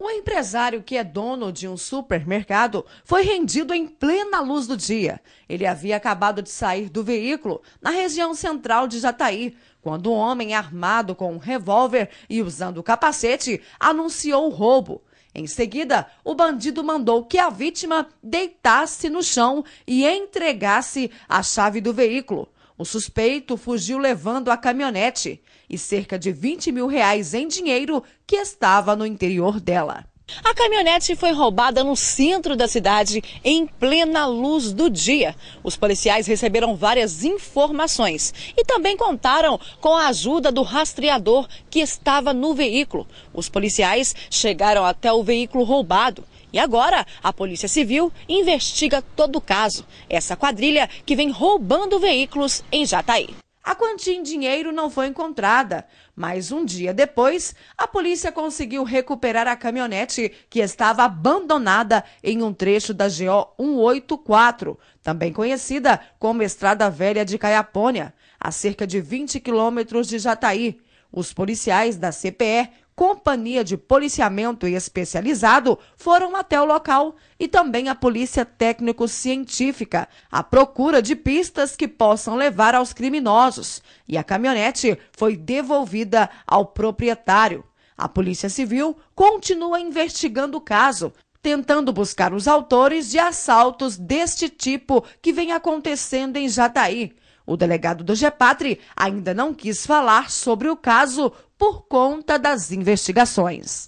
Um empresário que é dono de um supermercado foi rendido em plena luz do dia. Ele havia acabado de sair do veículo na região central de Jataí, quando um homem armado com um revólver e usando capacete anunciou o roubo. Em seguida, o bandido mandou que a vítima deitasse no chão e entregasse a chave do veículo. O suspeito fugiu levando a caminhonete e cerca de 20 mil reais em dinheiro que estava no interior dela. A caminhonete foi roubada no centro da cidade, em plena luz do dia. Os policiais receberam várias informações e também contaram com a ajuda do rastreador que estava no veículo. Os policiais chegaram até o veículo roubado e agora, a Polícia Civil investiga todo o caso. Essa quadrilha que vem roubando veículos em Jataí. A quantia em dinheiro não foi encontrada, mas um dia depois, a polícia conseguiu recuperar a caminhonete que estava abandonada em um trecho da GO 184, também conhecida como Estrada Velha de Caiapônia, a cerca de 20 quilômetros de Jataí. Os policiais da CPE companhia de policiamento especializado foram até o local e também a polícia técnico-científica à procura de pistas que possam levar aos criminosos. E a caminhonete foi devolvida ao proprietário. A Polícia Civil continua investigando o caso, tentando buscar os autores de assaltos deste tipo que vem acontecendo em Jataí. O delegado do GEPATRI ainda não quis falar sobre o caso por conta das investigações.